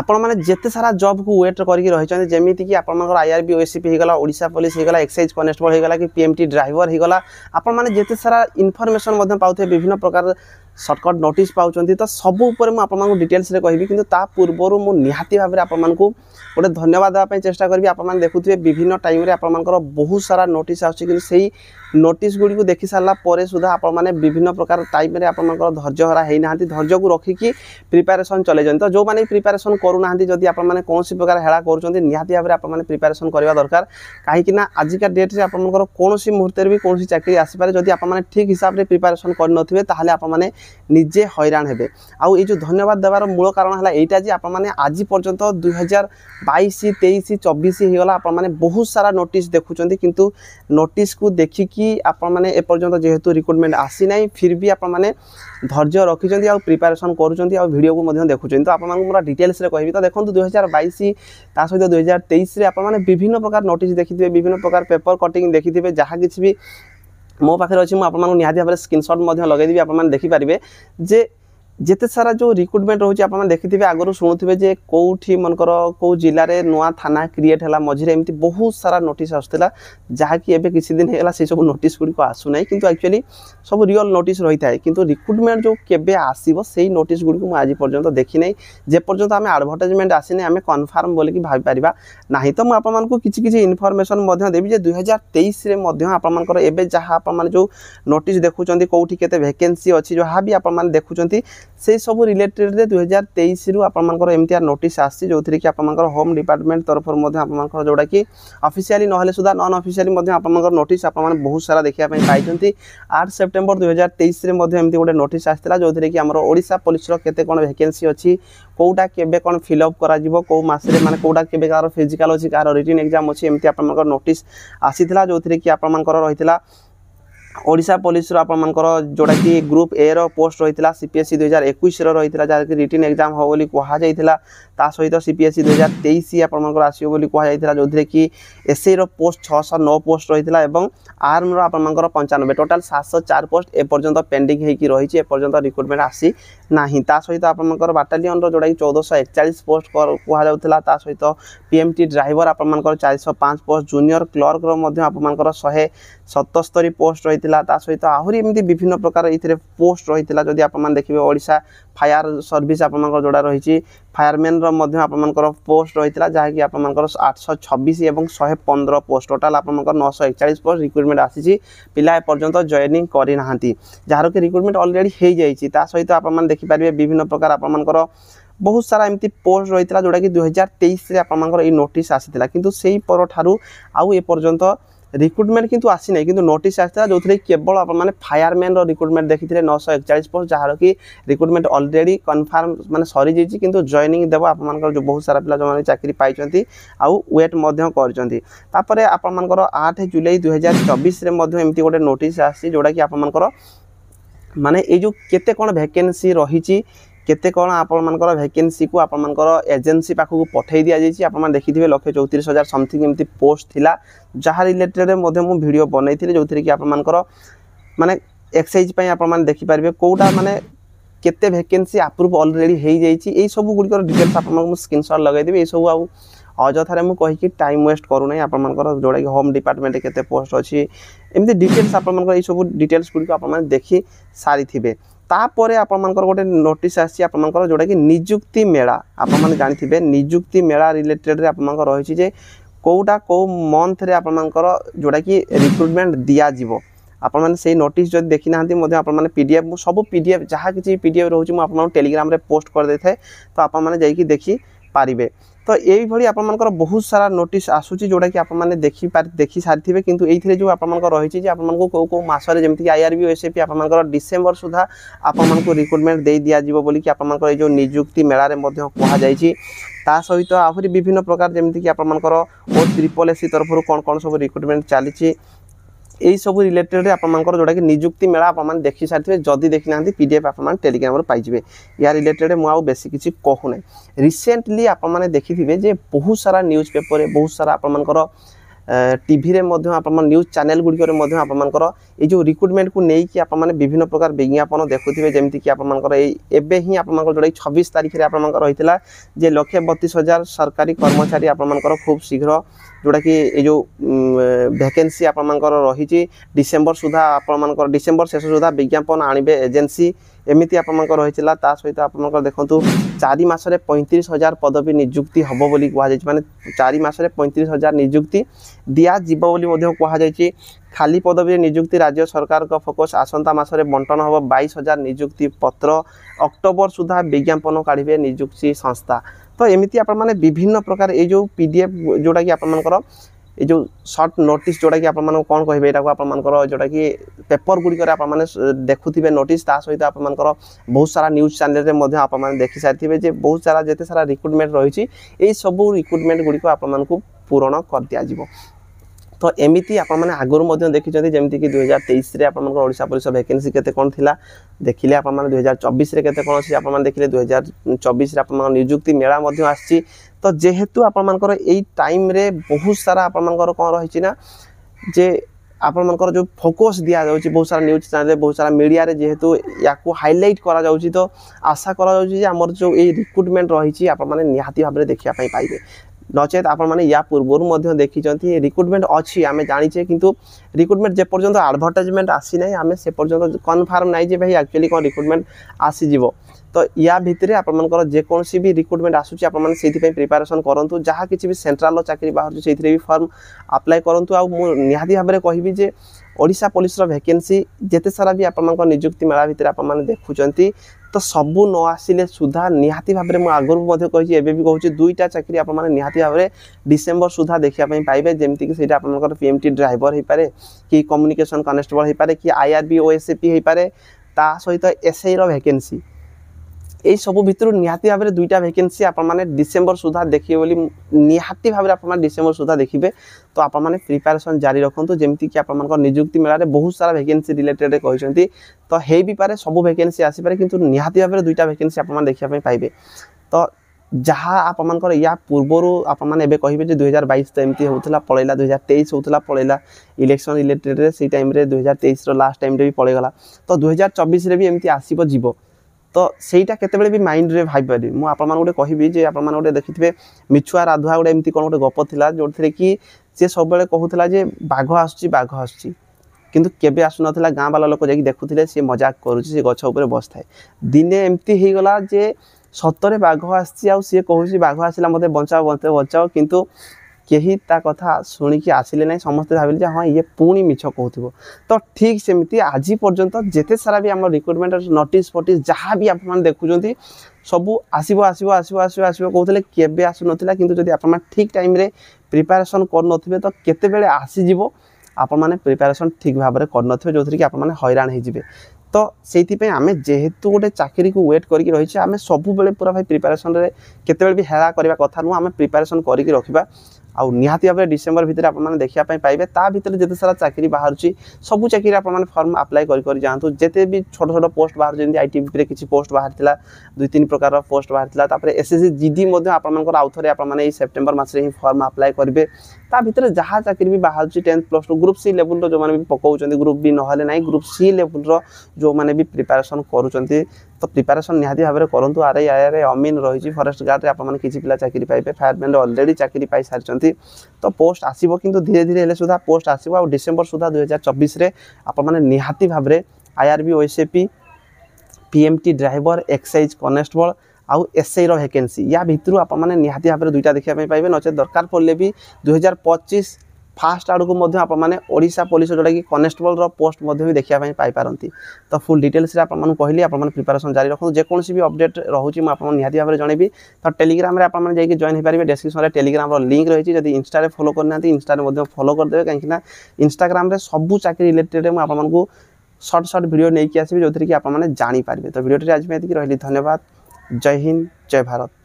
আপনার যেতে সারা জবকু ওয়েট করি রয়েছেন যেমিকি আপনার আইআরবি ওএসিপি হয়েগলা ওড়শা পুলিশ হয়েগলা এক্সাইজ কনস্টেবল হয়েগলা কি পিএমটি ড্রাইভর হয়েগলা আপনার যেতে সারা ইনফরমেসন পাওয়া বিভিন্ন প্রকার सर्टकट नोट पाँच तो सब उपर मुझे डिटेल्स कहि कि मुझे भाव में आपको गोटे धन्यवाद देवाई चेषा करी आप देखुए विभिन्न टाइम आपर बहुत सारा नोट आई नोट गुड़ी देखी सारापर सुधा आपने विभिन्न प्रकार टाइम आपर आपर हरा होना धैर्य को रखिक प्रिपेरेसन चलई तो जो मैंने प्रिपेरेसन करूना जदि आपने कौन प्रकार हेड़ा करती भाव में आपने प्रिपेरेसन करवा दरकार कहीं आजिका डेट्रे आपर कौन मुहूर्त भी कौन चाकरी आसपे जदि आप ठीक हिसाब से प्रिपेरेसन कर ना आपने ନିଜେ ହଇରାଣ ହେବେ ଆଉ ଏଇ ଯେଉଁ ଧନ୍ୟବାଦ ଦେବାର ମୂଳ କାରଣ ହେଲା ଏଇଟା ଯେ ଆପଣମାନେ ଆଜି ପର୍ଯ୍ୟନ୍ତ ଦୁଇ ହଜାର ବାଇଶ ତେଇଶ ଚବିଶ ହେଇଗଲା ଆପଣମାନେ ବହୁତ ସାରା ନୋଟିସ୍ ଦେଖୁଛନ୍ତି କିନ୍ତୁ ନୋଟିସ୍କୁ ଦେଖିକି ଆପଣମାନେ ଏପର୍ଯ୍ୟନ୍ତ ଯେହେତୁ ରିକ୍ରୁଟମେଣ୍ଟ ଆସିନାହିଁ ଫିର୍ ବି ଆପଣମାନେ ଧୈର୍ଯ୍ୟ ରଖିଛନ୍ତି ଆଉ ପ୍ରିପାରେସନ୍ କରୁଛନ୍ତି ଆଉ ଭିଡ଼ିଓକୁ ମଧ୍ୟ ଦେଖୁଛନ୍ତି ତ ଆପଣମାନଙ୍କୁ ମୋର ଡିଟେଲ୍ସରେ କହିବି ତ ଦେଖନ୍ତୁ ଦୁଇ ହଜାର ବାଇଶ ତା ସହିତ ଦୁଇ ହଜାର ତେଇଶରେ ଆପଣମାନେ ବିଭିନ୍ନ ପ୍ରକାର ନୋଟିସ୍ ଦେଖିଥିବେ ବିଭିନ୍ନ ପ୍ରକାର ପେପର କଟିଂ ଦେଖିଥିବେ ଯାହା କିଛି ବି মো পাখে রয়েছে মু আপনার নিহতি ভাবে স্ক্রিনশট মধ্যে লগাইদেবি আপনার দেখিপারে যে ଯେତେ ସାରା ଯେଉଁ ରିକ୍ରୁଟମେଣ୍ଟ ରହୁଛି ଆପଣମାନେ ଦେଖିଥିବେ ଆଗରୁ ଶୁଣୁଥିବେ ଯେ କେଉଁଠି ମନେକର କେଉଁ ଜିଲ୍ଲାରେ ନୂଆ ଥାନା କ୍ରିଏଟ୍ ହେଲା ମଝିରେ ଏମିତି ବହୁତ ସାରା ନୋଟିସ୍ ଆସୁଥିଲା ଯାହାକି ଏବେ କିଛି ଦିନ ହେଇଗଲା ସେସବୁ ନୋଟିସ୍ ଗୁଡ଼ିକ ଆସୁନାହିଁ କିନ୍ତୁ ଆକ୍ଚୁଆଲି ସବୁ ରିଅଲ୍ ନୋଟିସ୍ ରହିଥାଏ କିନ୍ତୁ ରିକ୍ରୁଟମେଣ୍ଟ ଯେଉଁ କେବେ ଆସିବ ସେଇ ନୋଟିସ୍ ଗୁଡ଼ିକୁ ମୁଁ ଆଜି ପର୍ଯ୍ୟନ୍ତ ଦେଖିନାହିଁ ଯେପର୍ଯ୍ୟନ୍ତ ଆମେ ଆଡ଼ଭର୍ଟାଇଜମେଣ୍ଟ ଆସିନି ଆମେ କନଫର୍ମ ବୋଲିକି ଭାବିପାରିବା ନାହିଁ ତ ମୁଁ ଆପଣମାନଙ୍କୁ କିଛି କିଛି ଇନଫର୍ମେସନ୍ ମଧ୍ୟ ଦେବି ଯେ ଦୁଇହଜାର ତେଇଶରେ ମଧ୍ୟ ଆପଣମାନଙ୍କର ଏବେ ଯାହା ଆପଣମାନେ ଯେଉଁ ନୋଟିସ୍ ଦେଖୁଛନ୍ତି କେଉଁଠି କେତେ ଭେକେନ୍ସି ଅଛି ଯାହା ବି ଆପଣମାନେ ଦେଖୁଛନ୍ତି সেই সব রিলেটেডে দুই হাজার তেইশরু আপনার এমতি আর নোটিস আসছে যেথিরে কি আপনার হোম ডিপার্টমেন্ট তরফর আপনার যেটা কি অফিসিয়ালি নহলে সুদ্ধা নন অফিসিয়ালি আপনার নোটিস আপনার বহু সারা দেখা পাইছেন আট সেপ্টেম্বর দুই হাজার তেইশে এমতি গোটে নোটিস আসছিল যেথিরে কি আমার ওড়শা পুলিশর কেতে কোণ ভ্যাকেন্সি অছি কোটা কেবে কোণ ফিল আপ করা কেউ মাসে মানে কোটা কেবে কার ফিজিকাল অছি কার রিটিন এক্সাম অছি এমতি আপনার নোটিস আসি যেথিরে কি আপনার রয়েছে ଓଡ଼ିଶା ପୋଲିସର ଆପଣମାନଙ୍କର ଯେଉଁଟାକି ଗ୍ରୁପ୍ ଏର ପୋଷ୍ଟ ରହିଥିଲା ସି ପି ଏସ୍ ସି ଦୁଇହଜାର ଏକୋଇଶର ରହିଥିଲା ଯାହାକି ରିଟିନ୍ ଏକ୍ଜାମ୍ ହେବ ବୋଲି କୁହାଯାଇଥିଲା ତା ସହିତ ସି ପି ଏସ୍ ସି ଦୁଇ ହଜାର ତେଇଶ ଆପଣମାନଙ୍କର ଆସିବ ବୋଲି କୁହାଯାଇଥିଲା ଯେଉଁଥିରେ କି ଏସ୍ସିର ପୋଷ୍ଟ ଛଅଶହ ନଅ ପୋଷ୍ଟ ରହିଥିଲା ଏବଂ ଆର୍ମର ଆପଣମାନଙ୍କର ପଞ୍ଚାନବେ ଟୋଟାଲ୍ ସାତଶହ ଚାରି ପୋଷ୍ଟ ଏପର୍ଯ୍ୟନ୍ତ ପେଣ୍ଡିଂ ହୋଇକି ରହିଛି ଏପର୍ଯ୍ୟନ୍ତ ରିକ୍ରୁଟମେଣ୍ଟ ଆସିନାହିଁ ତା ସହିତ ଆପଣମାନଙ୍କର ବାଟାଲିୟନର ଯେଉଁଟାକି ଚଉଦଶହ ଏକଚାଳିଶ ପୋଷ୍ଟ କୁହାଯାଉଥିଲା ତା ସହିତ ପି ଏମ୍ ଟି ଡ୍ରାଇଭର ଆପଣମାନଙ୍କର ଚାରିଶହ ପାଞ୍ଚ ପୋଷ୍ଟ ଜୁନିୟର କ୍ଲର୍କର ମଧ୍ୟ ଆପଣମାନଙ୍କର ଶହେ ସତସ୍ତରୀ ପୋଷ୍ଟ ରହିଥିଲା ତା ସହିତ ଆହୁରି ଏମିତି ବିଭିନ୍ନ ପ୍ରକାର ଏଥିରେ ପୋଷ୍ଟ ରହିଥିଲା ଯଦି ଆପଣମାନେ ଦେଖିବେ ଓଡ଼ିଶା ফায়ার সর্ভিস আপনার যেটা রয়েছে ফায়ারম্যানর মধ্যে আপনার পোস্ট রয়েছে যা কি আপনার আটশো ছবিশ এবং শহে পনেরো পোস্ট টোটাল আপনার নশো একচাশ পোস্ট রিক্রুটমেন্ট আসিছি পিলা এপর্যন্ত জয়নিং করে না যার কি রিক্রুটমেন্ট অলরেডি হয়ে যাই তা সহ আপনার দেখিপারে বিভিন্ন প্রকার আপনার ବହୁତ ସାରା ଏମିତି ପୋଷ୍ଟ ରହିଥିଲା ଯେଉଁଟାକି ଦୁଇହଜାର ତେଇଶରେ ଆପଣମାନଙ୍କର ଏଇ ନୋଟିସ୍ ଆସିଥିଲା କିନ୍ତୁ ସେଇ ପରଠାରୁ ଆଉ ଏପର୍ଯ୍ୟନ୍ତ ରିକ୍ରୁଟମେଣ୍ଟ କିନ୍ତୁ ଆସିନାହିଁ କିନ୍ତୁ ନୋଟିସ୍ ଆସିଥିଲା ଯେଉଁଥିରେ କେବଳ ଆପଣମାନେ ଫାୟାରମ୍ୟାନ୍ର ରିକ୍ରୁଟମେଣ୍ଟ ଦେଖିଥିଲେ ନଅଶହ ଏକଚାଳିଶ ପୋଷ୍ଟ ଯାହାର କି ରିକ୍ରୁଟମେଣ୍ଟ ଅଲରେଡ଼ି କନଫର୍ମ ମାନେ ସରିଯାଇଛି କିନ୍ତୁ ଜଏନିଂ ଦେବ ଆପଣମାନଙ୍କର ଯେଉଁ ବହୁତ ସାରା ପିଲା ଯେଉଁମାନେ ଚାକିରି ପାଇଛନ୍ତି ଆଉ ୱେଟ୍ ମଧ୍ୟ କରିଛନ୍ତି ତାପରେ ଆପଣମାନଙ୍କର ଆଠ ଜୁଲାଇ ଦୁଇହଜାର ଚବିଶରେ ମଧ୍ୟ ଏମିତି ଗୋଟେ ନୋଟିସ୍ ଆସିଛି ଯେଉଁଟାକି ଆପଣମାନଙ୍କର ମାନେ ଏଇ ଯେଉଁ କେତେ କ'ଣ ଭ୍ୟାକେନ୍ସି ରହିଛି কেতে কোণ আপনার ভ্যাকেন্সি কু আপনার এজেন্সি পাখক পঠাই দিয়া যাই আপনার দেখিবে লক্ষে চৌত্রিশ হাজার সমথিং এমতি পোস্ট লা যা রিলেটেড মু ভিডিও বনাই যে আপনার মানে এক্সাইজ আপনার দেখিপারে কোটা মানে কেতে ভ্যাকেন্সি আপ্রুভ অলরেডি হয়ে যাই এই সবু গুড়ির ডিটেলস আপনার স্ক্রিনশট লগাই দেবি এইসব আউ অযথার মু কহিকি টাইম ওয়েস্ট করু না আপনার যেটা কি হোম ডিপার্টমেন্টে কেতে পোস্ট অছি এমনি ডিটেলস আপনার এইসব ডিটেলস গুড়ি আপনার দেখি সারি তাপরে আপনার গোটে নোটিস আসছে আপনার যেটা কি নিযুক্তি মেলা আপনার জাঁথিবে নিযুক্তি মেলা রিলেটেড আপনার রয়েছে যে কোটা কেউ মন্থরে আপনার যেটা কি রিক্রুটমেন্ট দিয়াযিব আপনার সেই নোটিস যদি দেখি না আপনার পিডিএফ সব পিডিএফ যা কিছু পিডিএফ রয়েছে আপনার টেলিগ্রামে পোস্ট করে দিয়ে তো আপনার যাই দেখি পারিবে ତ ଏଇଭଳି ଆପଣମାନଙ୍କର ବହୁତ ସାରା ନୋଟିସ୍ ଆସୁଛି ଯେଉଁଟାକି ଆପଣମାନେ ଦେଖିପାରି ଦେଖିସାରିଥିବେ କିନ୍ତୁ ଏଇଥିରେ ଯେଉଁ ଆପଣମାନଙ୍କର ରହିଛି ଯେ ଆପଣମାନଙ୍କୁ କେଉଁ କେଉଁ ମାସରେ ଯେମିତିକି ଆଇଆର୍ବି ଏସ୍ଏପି ଆପଣମାନଙ୍କର ଡିସେମ୍ବର ସୁଦ୍ଧା ଆପଣମାନଙ୍କୁ ରିକ୍ରୁଟମେଣ୍ଟ ଦେଇ ଦିଆଯିବ ବୋଲିକି ଆପଣମାନଙ୍କର ଏଇ ଯେଉଁ ନିଯୁକ୍ତି ମେଳାରେ ମଧ୍ୟ କୁହାଯାଇଛି ତା ସହିତ ଆହୁରି ବିଭିନ୍ନ ପ୍ରକାର ଯେମିତିକି ଆପଣମାନଙ୍କର ଓ ତ୍ରିପଲ୍ ଏସ୍ ସି ତରଫରୁ କ'ଣ କ'ଣ ସବୁ ରିକ୍ରୁଟମେଣ୍ଟ ଚାଲିଛି এই সব রিলেটেড আপনার যেটা কি নিযুক্তি মেলা আপনার দেখি সারিবে যদি দেখি না পিডিএফ আপনার টেলিগ্রামে পাইবে ইয়া রিলেটেড মু বেশি কিছু কহু না রিসেন্টলি আপনার দেখিবে যে বহু সারা নিউজ পেপর বহু সারা আপনার ଟିଭିରେ ମଧ୍ୟ ଆପଣମାନେ ନ୍ୟୁଜ୍ ଚ୍ୟାନେଲ୍ ଗୁଡ଼ିକରେ ମଧ୍ୟ ଆପଣମାନଙ୍କର ଏଇ ଯେଉଁ ରିକ୍ରୁଟମେଣ୍ଟକୁ ନେଇକି ଆପଣମାନେ ବିଭିନ୍ନ ପ୍ରକାର ବିଜ୍ଞାପନ ଦେଖୁଥିବେ ଯେମିତିକି ଆପଣମାନଙ୍କର ଏଇ ଏବେ ହିଁ ଆପଣମାନଙ୍କର ଯେଉଁଟାକି ଛବିଶ ତାରିଖରେ ଆପଣମାନଙ୍କର ରହିଥିଲା ଯେ ଲକ୍ଷେ ବତିଶ ହଜାର ସରକାରୀ କର୍ମଚାରୀ ଆପଣମାନଙ୍କର ଖୁବ୍ ଶୀଘ୍ର ଯେଉଁଟାକି ଏଇ ଯେଉଁ ଭ୍ୟାକେନ୍ସି ଆପଣମାନଙ୍କର ରହିଛି ଡିସେମ୍ବର ସୁଦ୍ଧା ଆପଣମାନଙ୍କର ଡିସେମ୍ବର ଶେଷ ସୁଦ୍ଧା ବିଜ୍ଞାପନ ଆଣିବେ ଏଜେନ୍ସି ଏମିତି ଆପଣଙ୍କର ରହିଥିଲା ତା ସହିତ ଆପଣଙ୍କର ଦେଖନ୍ତୁ ଚାରି ମାସରେ ପଇଁତିରିଶ ହଜାର ପଦବୀ ନିଯୁକ୍ତି ହେବ ବୋଲି କୁହାଯାଇଛି ମାନେ ଚାରି ମାସରେ ପଇଁତିରିଶ ହଜାର ନିଯୁକ୍ତି ଦିଆଯିବ ବୋଲି ମଧ୍ୟ କୁହାଯାଇଛି ଖାଲି ପଦବୀରେ ନିଯୁକ୍ତି ରାଜ୍ୟ ସରକାରଙ୍କ ଫୋକସ୍ ଆସନ୍ତା ମାସରେ ବଣ୍ଟନ ହେବ ବାଇଶ ହଜାର ନିଯୁକ୍ତି ପତ୍ର ଅକ୍ଟୋବର ସୁଦ୍ଧା ବିଜ୍ଞାପନ କାଢ଼ିବେ ନିଯୁକ୍ତି ସଂସ୍ଥା ତ ଏମିତି ଆପଣମାନେ ବିଭିନ୍ନ ପ୍ରକାର ଏଇ ଯେଉଁ ପି ଡି ଏଫ୍ ଯେଉଁଟାକି ଆପଣମାନଙ୍କର ଏ ଯେଉଁ ସର୍ଟ ନୋଟିସ୍ ଯେଉଁଟାକି ଆପଣମାନଙ୍କୁ କ'ଣ କହିବେ ଏଇଟାକୁ ଆପଣମାନଙ୍କର ଯେଉଁଟାକି ପେପର ଗୁଡ଼ିକରେ ଆପଣମାନେ ଦେଖୁଥିବେ ନୋଟିସ୍ ତା ସହିତ ଆପଣମାନଙ୍କର ବହୁତ ସାରା ନ୍ୟୁଜ୍ ଚ୍ୟାନେଲ୍ରେ ମଧ୍ୟ ଆପଣମାନେ ଦେଖିସାରିଥିବେ ଯେ ବହୁତ ସାରା ଯେତେ ସାରା ରିକ୍ରୁଟମେଣ୍ଟ ରହିଛି ଏଇ ସବୁ ରିକ୍ରୁଟମେଣ୍ଟ ଗୁଡ଼ିକ ଆପଣମାନଙ୍କୁ ପୂରଣ କରିଦିଆଯିବ ତ ଏମିତି ଆପଣମାନେ ଆଗରୁ ମଧ୍ୟ ଦେଖିଛନ୍ତି ଯେମିତିକି ଦୁଇ ହଜାର ତେଇଶରେ ଆପଣମାନଙ୍କର ଓଡ଼ିଶା ପୋଲିସର ଭ୍ୟାକେନ୍ସି କେତେ କ'ଣ ଥିଲା ଦେଖିଲେ ଆପଣମାନେ ଦୁଇ ହଜାର ଚବିଶରେ କେତେ କ'ଣ ଅଛି ଆପଣମାନେ ଦେଖିଲେ ଦୁଇ ହଜାର ଚବିଶରେ ଆପଣମାନଙ୍କ ନିଯୁକ୍ତି ମେଳା ମଧ୍ୟ ଆସିଛି ତ ଯେହେତୁ ଆପଣମାନଙ୍କର ଏଇ ଟାଇମ୍ରେ ବହୁତ ସାରା ଆପଣମାନଙ୍କର କ'ଣ ରହିଛି ନା ଯେ ଆପଣମାନଙ୍କର ଯେଉଁ ଫୋକସ୍ ଦିଆଯାଉଛି ବହୁତ ସାରା ନ୍ୟୁଜ୍ ଚ୍ୟାନେଲ୍ରେ ବହୁତ ସାରା ମିଡ଼ିଆରେ ଯେହେତୁ ୟାକୁ ହାଇଲାଇଟ୍ କରାଯାଉଛି ତ ଆଶା କରାଯାଉଛି ଯେ ଆମର ଯେଉଁ ଏଇ ରିକ୍ରୁଟମେଣ୍ଟ ରହିଛି ଆପଣମାନେ ନିହାତି ଭାବରେ ଦେଖିବା ପାଇଁ ପାଇବେ ନଚେତ୍ ଆପଣମାନେ ୟା ପୂର୍ବରୁ ମଧ୍ୟ ଦେଖିଛନ୍ତି ରିକ୍ରୁଟମେଣ୍ଟ ଅଛି ଆମେ ଜାଣିଛେ କିନ୍ତୁ ରିକ୍ରୁଟମେଣ୍ଟ ଯେପର୍ଯ୍ୟନ୍ତ ଆଡ଼ଭର୍ଟାଇଜମେଣ୍ଟ ଆସିନାହିଁ ଆମେ ସେ ପର୍ଯ୍ୟନ୍ତ କନଫର୍ମ ନାହିଁ ଯେ ଭାଇ ଆକ୍ଚୁଆଲି କ'ଣ ରିକ୍ରୁଟମେଣ୍ଟ ଆସିଯିବ ତ ୟା ଭିତରେ ଆପଣମାନଙ୍କର ଯେକୌଣସି ବି ରିକ୍ରୁଟମେଣ୍ଟ ଆସୁଛି ଆପଣମାନେ ସେଇଥିପାଇଁ ପ୍ରିପାରେସନ୍ କରନ୍ତୁ ଯାହା କିଛି ବି ସେଣ୍ଟ୍ରାଲ୍ର ଚାକିରି ବାହାରୁଛି ସେଇଥିରେ ବି ଫର୍ମ ଆପ୍ଲାଏ କରନ୍ତୁ ଆଉ ମୁଁ ନିହାତି ଭାବରେ କହିବି ଯେ ଓଡ଼ିଶା ପୋଲିସର ଭ୍ୟାକେନ୍ସି ଯେତେ ସାରା ବି ଆପଣମାନଙ୍କ ନିଯୁକ୍ତି ମେଳା ଭିତରେ ଆପଣମାନେ ଦେଖୁଛନ୍ତି ତ ସବୁ ନ ଆସିଲେ ସୁଦ୍ଧା ନିହାତି ଭାବରେ ମୁଁ ଆଗରୁ ମଧ୍ୟ କହିଛି ଏବେ ବି କହୁଛି ଦୁଇଟା ଚାକିରି ଆପଣମାନେ ନିହାତି ଭାବରେ ଡିସେମ୍ବର ସୁଦ୍ଧା ଦେଖିବା ପାଇଁ ପାଇବେ ଯେମିତିକି ସେଇଟା ଆପଣଙ୍କର ପି ଏମ୍ ଟି ଡ୍ରାଇଭର ହୋଇପାରେ କି କମ୍ୟୁନିକେସନ୍ କନେଷ୍ଟବଳ ହୋଇପାରେ କି I R B O S A P ହୋଇପାରେ ତା ସହିତ ଏସ୍ଆଇର ଭ୍ୟାକେନ୍ସି ଏଇସବୁ ଭିତରୁ ନିହାତି ଭାବରେ ଦୁଇଟା ଭେକେନ୍ସି ଆପଣମାନେ ଡିସେମ୍ବର ସୁଦ୍ଧା ଦେଖିବେ ବୋଲି ନିହାତି ଭାବରେ ଆପଣମାନେ ଡିସେମ୍ବର ସୁଦ୍ଧା ଦେଖିବେ ତ ଆପଣମାନେ ପ୍ରିପାରେସନ୍ ଜାରି ରଖନ୍ତୁ ଯେମିତିକି ଆପଣମାନଙ୍କ ନିଯୁକ୍ତି ମେଳାରେ ବହୁତ ସାରା ଭେକେନ୍ସି ରିଲେଟେଡ଼୍ କହିଛନ୍ତି ତ ହେଇବିପାରେ ସବୁ ଭେକେନ୍ସି ଆସିପାରେ କିନ୍ତୁ ନିହାତି ଭାବରେ ଦୁଇଟା ଭେକେନ୍ସି ଆପଣମାନେ ଦେଖିବା ପାଇଁ ପାଇବେ ତ ଯାହା ଆପଣମାନଙ୍କର ୟା ପୂର୍ବରୁ ଆପଣମାନେ ଏବେ କହିବେ ଯେ ଦୁଇହଜାର ବାଇଶ ତ ଏମିତି ହେଉଥିଲା ପଳେଇଲା ଦୁଇହଜାର ତେଇଶ ହେଉଥିଲା ପଳେଇଲା ଇଲେକ୍ସନ୍ ରିଲେଟେଡ଼୍ରେ ସେଇ ଟାଇମ୍ରେ ଦୁଇହଜାର ତେଇଶର ଲାଷ୍ଟ ଟାଇମ୍ରେ ବି ପଳେଇଗଲା ତ ଦୁଇହଜାର ଚବିଶରେ ବି ଏମିତି ଆସିବ ଯିବ ତ ସେଇଟା କେତେବେଳେ ବି ମାଇଣ୍ଡରେ ଭାବିପାରିବି ମୁଁ ଆପଣମାନଙ୍କୁ ଗୋଟେ କହିବି ଯେ ଆପଣମାନେ ଗୋଟେ ଦେଖିଥିବେ ମିଛୁଆ ରାଧୁଆ ଗୋଟେ ଏମିତି କ'ଣ ଗୋଟେ ଗପ ଥିଲା ଯେଉଁଥିରେ କି ସେ ସବୁବେଳେ କହୁଥିଲା ଯେ ବାଘ ଆସୁଛି ବାଘ ଆସୁଛି କିନ୍ତୁ କେବେ ଆସୁନଥିଲା ଗାଁ ବାଲା ଲୋକ ଯାଇକି ଦେଖୁଥିଲେ ସେ ମଜାକ କରୁଛି ସେ ଗଛ ଉପରେ ବସିଥାଏ ଦିନେ ଏମିତି ହେଇଗଲା ଯେ ସତରେ ବାଘ ଆସିଛି ଆଉ ସିଏ କହୁଛି ବାଘ ଆସିଲା ମୋତେ ବଞ୍ଚାଅ ମୋତେ ବଞ୍ଚାଅ କିନ୍ତୁ କେହି ତା କଥା ଶୁଣିକି ଆସିଲେ ନାହିଁ ସମସ୍ତେ ଭାବିଲେ ଯେ ହଁ ଇଏ ପୁଣି ମିଛ କହୁଥିବ ତ ଠିକ୍ ସେମିତି ଆଜି ପର୍ଯ୍ୟନ୍ତ ଯେତେ ସାରା ବି ଆମ ରିକ୍ରୁଟମେଣ୍ଟ ନୋଟିସ୍ ଫୋଟିସ୍ ଯାହା ବି ଆପଣମାନେ ଦେଖୁଛନ୍ତି ସବୁ ଆସିବ ଆସିବ ଆସିବ ଆସିବ ଆସିବ କହୁଥିଲେ କେବେ ଆସୁନଥିଲା କିନ୍ତୁ ଯଦି ଆପଣମାନେ ଠିକ୍ ଟାଇମ୍ରେ ପ୍ରିପାରେସନ୍ କରୁନଥିବେ ତ କେତେବେଳେ ଆସିଯିବ ଆପଣମାନେ ପ୍ରିପାରେସନ୍ ଠିକ୍ ଭାବରେ କରୁନଥିବେ ଯେଉଁଥିରେ କି ଆପଣମାନେ ହଇରାଣ ହେଇଯିବେ ତ ସେଇଥିପାଇଁ ଆମେ ଯେହେତୁ ଗୋଟେ ଚାକିରିକୁ ୱେଟ୍ କରିକି ରହିଛେ ଆମେ ସବୁବେଳେ ପୁରା ଭାଇ ପ୍ରିପାରେସନ୍ରେ କେତେବେଳେ ବି ହେଳା କରିବା କଥା ନୁହଁ ଆମେ ପ୍ରିପାରେସନ୍ କରିକି ରଖିବା ଆଉ ନିହାତି ଭାବରେ ଡିସେମ୍ବର ଭିତରେ ଆପଣମାନେ ଦେଖିବା ପାଇଁ ପାଇବେ ତା ଭିତରେ ଯେତେ ସାରା ଚାକିରି ବାହାରୁଛି ସବୁ ଚାକିରି ଆପଣମାନେ ଫର୍ମ ଆପ୍ଲାଏ କରି କରି ଯାଆନ୍ତୁ ଯେତେ ବି ଛୋଟ ଛୋଟ ପୋଷ୍ଟ ବାହାରୁଛି ଯେମିତି ଆଇଟିଭିରେ କିଛି ପୋଷ୍ଟ ବାହାରିଥିଲା ଦୁଇ ତିନି ପ୍ରକାରର ପୋଷ୍ଟ ବାହାରିଥିଲା ତାପରେ ଏସ୍ଏସ୍ସି ଜିଡି ମଧ୍ୟ ଆପଣମାନଙ୍କର ଆଉଥରେ ଆପଣମାନେ ଏଇ ସେପ୍ଟେମ୍ବର ମାସରେ ହିଁ ଫର୍ମ ଆପ୍ଲାଏ କରିବେ ତା ଭିତରେ ଯାହା ଚାକିରି ବି ବାହାରୁଛି tenth plus two group C ଲେବୁଲ୍ର ଯେଉଁମାନେ ବି ପକାଉଛନ୍ତି ଗ୍ରୁପ୍ ବି ନହେଲେ ନାହିଁ ଗ୍ରୁପ୍ ସି ଲେବୁଲ୍ର ଯେଉଁମାନେ ବି ପ୍ରିପାରେସନ୍ କରୁଛନ୍ତି ତ ପ୍ରିପାରେସନ୍ ନିହାତି ଭାବରେ କରନ୍ତୁ ଆର୍ ଆଇ ଆଇଆର୍ରେ ଅମିନ୍ ରହିଛି ଫରେଷ୍ଟ ଗାର୍ଡ଼ରେ ଆପଣମାନେ କିଛି ପିଲା ଚାକିରି ପାଇବେ ଫାୟାରମ୍ୟାନ୍ରେ ଅଲରେଡ଼ି ଚାକିରି ପାଇସାରିଛନ୍ତି ତ ପୋଷ୍ଟ ଆସିବ କିନ୍ତୁ ଧୀରେ ଧୀରେ ହେଲେ ସୁଦ୍ଧା ପୋଷ୍ଟ ଆସିବ ଆଉ ଡିସେମ୍ବର ସୁଦ୍ଧା ଦୁଇହଜାର ଚବିଶରେ ଆପଣମାନେ ନିହାତି ଭାବରେ IRB OSAP PMT driver excise constable ଆଉ ଏସ୍ଆଇର ଭ୍ୟାକେନ୍ସି ୟା ଭିତରୁ ଆପଣମାନେ ନିହାତି ଭାବରେ ଦୁଇଟା ଦେଖିବା ପାଇଁ ପାଇବେ ନଚେତ୍ ଦରକାର ପଡ଼ିଲେ ବି ଦୁଇହଜାର ପଚିଶ ফাষ্ট ଆଡ଼କୁ ମଧ୍ୟ ଆପଣମାନେ ଓଡ଼ିଶା ପୋଲିସ ଯେଉଁଟାକି କନେଷ୍ଟବଳର ପୋଷ୍ଟ ମଧ୍ୟ ବି ଦେଖିବା ପାଇଁ ପାଇପାରନ୍ତି ତ ଫୁଲ୍ ଡିଟେଲ୍ସରେ ଆପଣମାନଙ୍କୁ କହିଲି ଆପଣମାନେ ପ୍ରିପାରେସନ୍ ଜାରି ରଖନ୍ତୁ ଯେକୌଣସି ବି ଅପଡ଼େଟ୍ ରହୁଛି ମୁଁ ଆପଣଙ୍କୁ ନିହାତି ଭାବରେ ଜଣେଇବି ତ ଟେଲିଗ୍ରାମରେ ଆପଣମାନେ ଯାଇକି ଜଏନ୍ ହୋଇପାରିବେ ଡେସ୍କ୍ରିପସନ୍ରେ ଟେଲିଗ୍ରାମର ଲିଙ୍କ୍ ରହିଛି ଯଦି ଇନଷ୍ଟାରେ ଫଲୋ କରିନାହାନ୍ତି ଇନଷ୍ଟାରେ ମଧ୍ୟ ଫଲୋ କରିଦେବେ କାହିଁକିନା ଇନଷ୍ଟାଗ୍ରାମରେ ସବୁ ଚାକିରି ରିଲେଟେଡ଼୍ ମୁଁ ଆପଣମାନଙ୍କୁ ସର୍ଟ ସର୍ଟ ଭିଡ଼ିଓ ନେଇକି ଆସିବି ଯେଉଁଥିରେ କି ଆପଣମାନେ ଜାଣିପାରିବେ ତ ଭିଡ଼ିଓଟିରେ ଆଜି ମୁଁ ଏତିକି ରହିଲି ଧନ୍ୟବାଦ ଜୟ ହିନ୍ଦ ଜୟ ଭାରତ